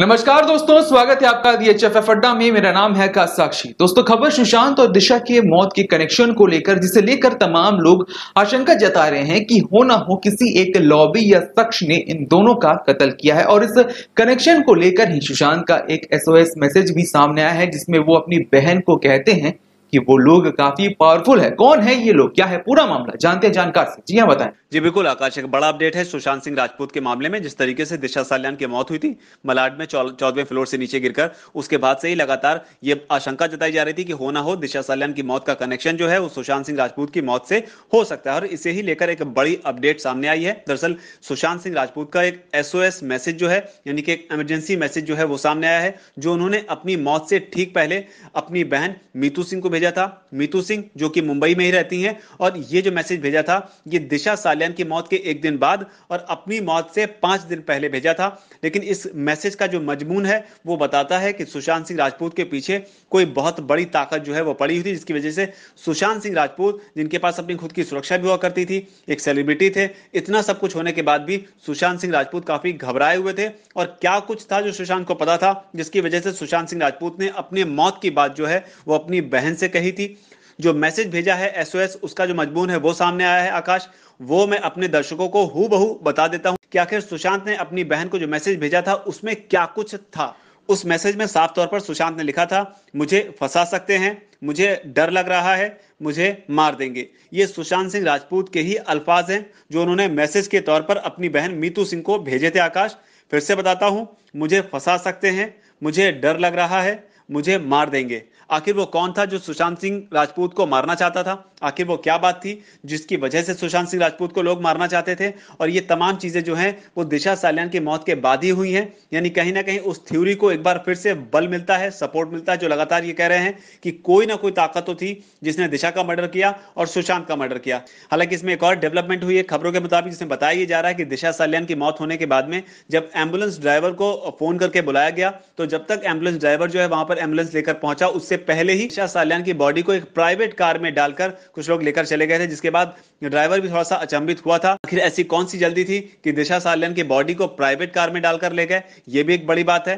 नमस्कार दोस्तों स्वागत है आपका दी एच एफ अड्डा में मेरा नाम है का साक्षी दोस्तों खबर सुशांत और दिशा के मौत के कनेक्शन को लेकर जिसे लेकर तमाम लोग आशंका जता रहे हैं कि हो ना हो किसी एक लॉबी या शख्स ने इन दोनों का कत्ल किया है और इस कनेक्शन को लेकर ही सुशांत का एक एसओएस मैसेज भी सामने आया है जिसमें वो अपनी बहन को कहते हैं कि वो लोग काफी पावरफुल है कौन है ये लोग क्या है पूरा मामला जानते हैं जानकार से जी हाँ बताएं जी बिल्कुल आकाश एक बड़ा अपडेट है सुशांत सिंह राजपूत के मामले में जिस तरीके से दिशा साल्यान की मौत हुई थी मलाड में चौदहवें फ्लोर से नीचे गिरकर उसके बाद से ही लगातार ये आशंका जताई जा रही थी कि हो ना हो दिशा साल्यान की मौत का कनेक्शन जो है वो सुशांत सिंह राजपूत की मौत से हो सकता है और इसे ही लेकर एक बड़ी अपडेट सामने आई है दरअसल सुशांत सिंह राजपूत का एक एसओएस मैसेज जो है यानी कि एक इमरजेंसी मैसेज जो है वो सामने आया है जो उन्होंने अपनी मौत से ठीक पहले अपनी बहन मीतू सिंह को भेजा था मीतू सिंह जो कि मुंबई में ही रहती हैं और ये जो मैसेज भेजा था ये दिशा सालियान की मौत के एक दिन बाद और अपनी मौत से पांच दिन पहले भेजा था लेकिन इस मैसेज का जो मजमून है वो बताता है कि सुशांत सिंह राजपूत के पीछे कोई बहुत बड़ी ताकत जो है वो पड़ी हुई थी जिसकी वजह से सुशांत सिंह राजपूत जिनके पास अपनी खुद की सुरक्षा भी हुआ करती थी एक सेलिब्रिटी थे इतना सब कुछ होने के बाद भी सुशांत सिंह राजपूत काफी घबराए हुए थे और क्या कुछ था जो सुशांत को पता था जिसकी वजह से सुशांत सिंह राजपूत ने अपने मौत की बात जो है वो अपनी बहन से कही थी जो मैसेज भेजा है एसओएस उसका जो मजमून है वो सामने आया है आकाश वो मैं अपने दर्शकों को हु बहु बता देता हूँ कि आखिर सुशांत ने अपनी बहन को जो मैसेज भेजा था उसमें क्या कुछ था उस मैसेज में साफ तौर पर सुशांत ने लिखा था मुझे फंसा सकते हैं मुझे डर लग रहा है मुझे मार देंगे ये सुशांत सिंह राजपूत के ही अल्फाज हैं जो उन्होंने मैसेज के तौर पर अपनी बहन मीतू सिंह को भेजे थे आकाश फिर से बताता हूँ मुझे फंसा सकते हैं मुझे डर लग रहा है मुझे मार देंगे आखिर वो कौन था जो सुशांत सिंह राजपूत को मारना चाहता था आखिर वो क्या बात थी जिसकी वजह से सुशांत सिंह राजपूत को लोग मारना चाहते थे और ये तमाम चीज़ें जो हैं वो दिशा सालियान की मौत के बाद ही हुई हैं यानी कहीं ना कहीं उस थ्योरी को एक बार फिर से बल मिलता है सपोर्ट मिलता है जो लगातार ये कह रहे हैं कि कोई ना कोई ताकत तो थी जिसने दिशा का मर्डर किया और सुशांत का मर्डर किया हालांकि इसमें एक और डेवलपमेंट हुई है खबरों के मुताबिक जिसमें बताया जा रहा है कि दिशा सालियान की मौत होने के बाद में जब एम्बुलेंस ड्राइवर को फोन करके बुलाया गया तो जब तक एम्बुलेंस ड्राइवर जो है वहां पर एम्बुलेंस लेकर पहुंचा उससे पहले ही शाह सालियान की बॉडी को एक प्राइवेट कार में डालकर कुछ लोग लेकर चले गए थे जिसके बाद ड्राइवर भी थोड़ा सा अचंभित हुआ था आखिर ऐसी कौन सी जल्दी थी कि दिशा सालियान की बॉडी को प्राइवेट कार में डालकर ले गए ये भी एक बड़ी बात है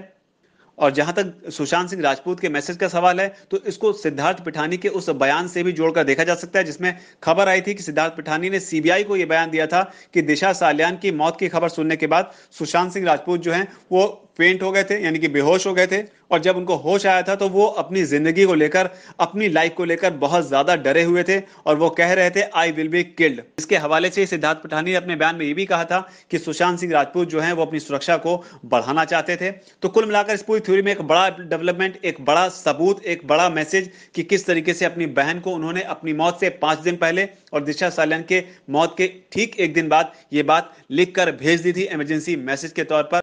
और जहां तक सुशांत सिंह राजपूत के मैसेज का सवाल है तो इसको सिद्धार्थ पिठानी के उस बयान से भी जोड़कर देखा जा सकता है जिसमें खबर आई थी कि सिद्धार्थ पिठानी ने सीबीआई को यह बयान दिया था कि दिशा सालियान की मौत की खबर सुनने के बाद सुशांत सिंह राजपूत जो हैं वो पेंट हो गए थे यानी कि बेहोश हो गए थे और जब उनको होश आया था तो वो अपनी जिंदगी को लेकर अपनी लाइफ को लेकर बहुत ज्यादा डरे हुए थे और वो कह रहे थे आई विल बी किल्ड इसके हवाले से सिद्धार्थ पठानी ने अपने बयान में ये भी कहा था कि सुशांत सिंह राजपूत जो है वो अपनी सुरक्षा को बढ़ाना चाहते थे तो कुल मिलाकर इस पूरी थ्योरी में एक बड़ा डेवलपमेंट एक बड़ा सबूत एक बड़ा मैसेज कि किस तरीके से अपनी बहन को उन्होंने अपनी मौत से पांच दिन पहले और दिशा सालन के मौत के ठीक एक दिन बाद ये बात लिखकर भेज दी थी इमरजेंसी मैसेज के तौर पर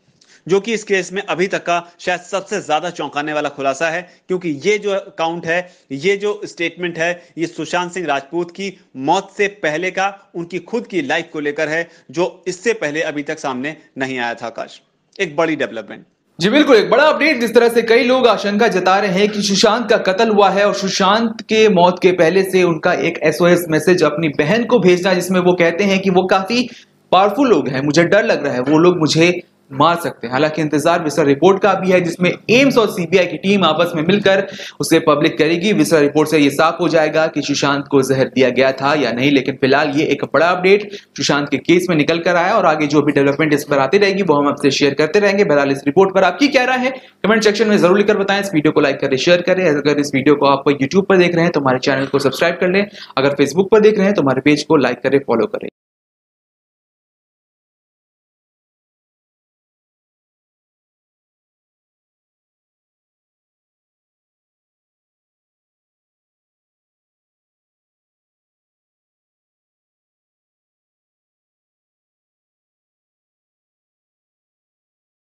जो कि इस केस में अभी तक का शायद सबसे ज्यादा चौंकाने वाला खुलासा है क्योंकि ये जो अकाउंट है ये जो स्टेटमेंट है ये सुशांत सिंह राजपूत की मौत से पहले का उनकी खुद की लाइफ को लेकर है जो इससे पहले अभी तक सामने नहीं आया था आकाश एक बड़ी डेवलपमेंट जी बिल्कुल एक बड़ा अपडेट जिस तरह से कई लोग आशंका जता रहे हैं कि सुशांत का कत्ल हुआ है और सुशांत के मौत के पहले से उनका एक एसओएस मैसेज अपनी बहन को भेजना जिसमें वो कहते हैं कि वो काफी पावरफुल लोग हैं मुझे डर लग रहा है वो लोग मुझे मार सकते हैं हालांकि इंतजार विसरा रिपोर्ट का भी है जिसमें एम्स और सीबीआई की टीम आपस में मिलकर उसे पब्लिक करेगी विसरा रिपोर्ट से यह साफ हो जाएगा कि सुशांत को जहर दिया गया था या नहीं लेकिन फिलहाल ये एक बड़ा अपडेट सुशांत के केस में निकल कर आया और आगे जो भी डेवलपमेंट इस पर आती रहेगी वो हम आपसे शेयर करते रहेंगे बहरहाल इस रिपोर्ट पर आपकी क्या राय है कमेंट सेक्शन में जरूर लिखकर बताएं इस वीडियो को लाइक करें शेयर करें अगर इस वीडियो को आप यूट्यूब पर देख रहे हैं तो हमारे चैनल को सब्सक्राइब कर लें अगर फेसबुक पर देख रहे हैं तो हमारे पेज को लाइक करें फॉलो करें